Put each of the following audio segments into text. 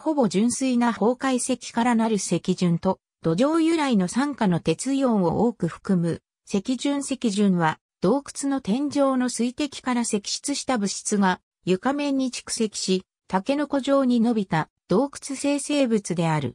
ほぼ純粋な崩壊石からなる石順と、土壌由来の酸化の鉄イオンを多く含む、石順石順は、洞窟の天井の水滴から石出した物質が床面に蓄積し、竹の子状に伸びた洞窟生成物である。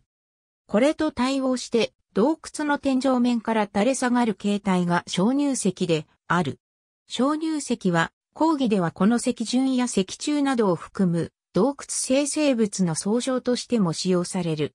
これと対応して、洞窟の天井面から垂れ下がる形態が鍾乳石である。鍾乳石は、講義ではこの石順や石柱などを含む洞窟生成物の総称としても使用される。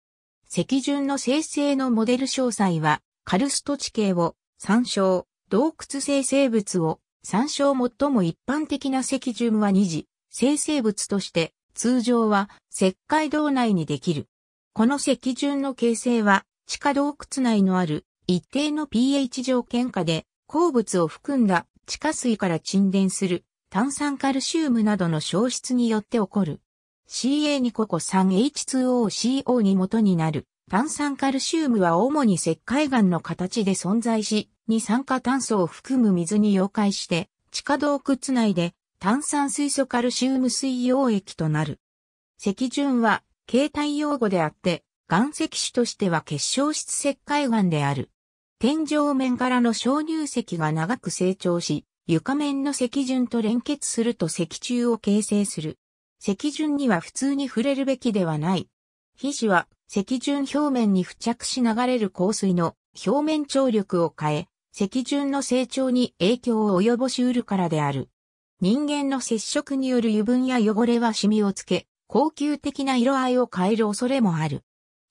石順の生成のモデル詳細は、カルスト地形を参照、洞窟生成物を参照最も一般的な石順は二次、生成物として通常は石灰洞内にできる。この石順の形成は地下洞窟内のある一定の pH 条件下で鉱物を含んだ地下水から沈殿する炭酸カルシウムなどの消失によって起こる。CA2 ココ 3H2OCO に元になる炭酸カルシウムは主に石灰岩の形で存在し、二酸化炭素を含む水に溶解して、地下洞窟内で炭酸水素カルシウム水溶液となる。石順は形態用語であって、岩石種としては結晶質石灰岩である。天井面からの小乳石が長く成長し、床面の石順と連結すると石柱を形成する。石順には普通に触れるべきではない。皮脂は石順表面に付着し流れる香水の表面張力を変え、石順の成長に影響を及ぼしうるからである。人間の接触による油分や汚れはシミをつけ、高級的な色合いを変える恐れもある。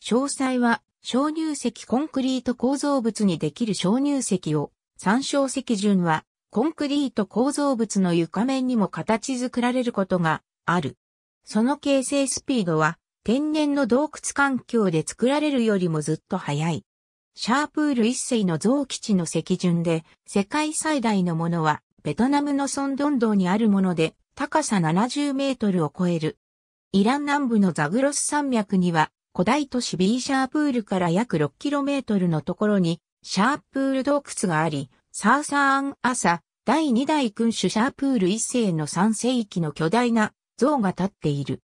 詳細は、鍾乳石コンクリート構造物にできる鍾乳石を、参照石順は、コンクリート構造物の床面にも形作られることがある。その形成スピードは天然の洞窟環境で作られるよりもずっと早い。シャープール一世の増基地の石順で、世界最大のものは、ベトナムのソンドン道にあるもので、高さ70メートルを超える。イラン南部のザグロス山脈には、古代都市ビーシャープールから約6キロメートルのところに、シャープール洞窟があり、サーサーンアサ、第2代君主シャープール一世の3世紀の巨大な像が立っている。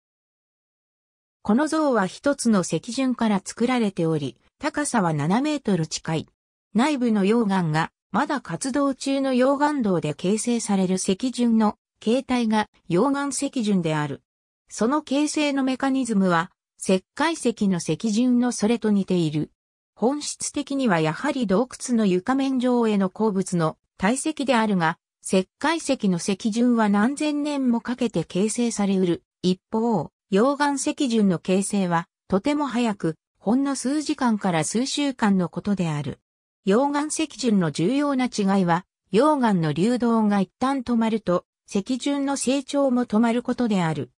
この像は一つの石順から作られており、高さは7メートル近い。内部の溶岩が、まだ活動中の溶岩道で形成される石順の形態が溶岩石順である。その形成のメカニズムは、石灰石の石順のそれと似ている。本質的にはやはり洞窟の床面上への鉱物の体積であるが、石灰石の石順は何千年もかけて形成されうる。一方、溶岩石順の形成は、とても早く、ほんの数時間から数週間のことである。溶岩石順の重要な違いは、溶岩の流動が一旦止まると、石順の成長も止まることである。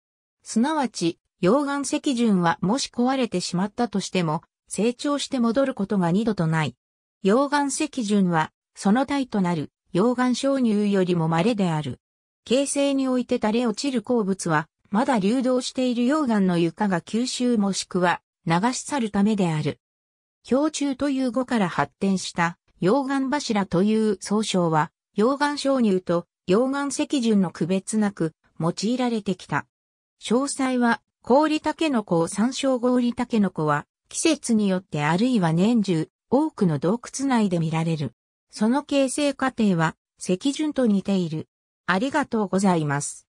すなわち、溶岩石順はもし壊れてしまったとしても、成長して戻ることが二度とない。溶岩石順は、その代となる溶岩鍾乳よりも稀である。形成において垂れ落ちる鉱物は、まだ流動している溶岩の床が吸収もしくは流し去るためである。氷柱という語から発展した溶岩柱という総称は、溶岩鍾乳と溶岩石順の区別なく用いられてきた。詳細は、氷竹の子を参照氷竹の子は、季節によってあるいは年中、多くの洞窟内で見られる。その形成過程は、赤順と似ている。ありがとうございます。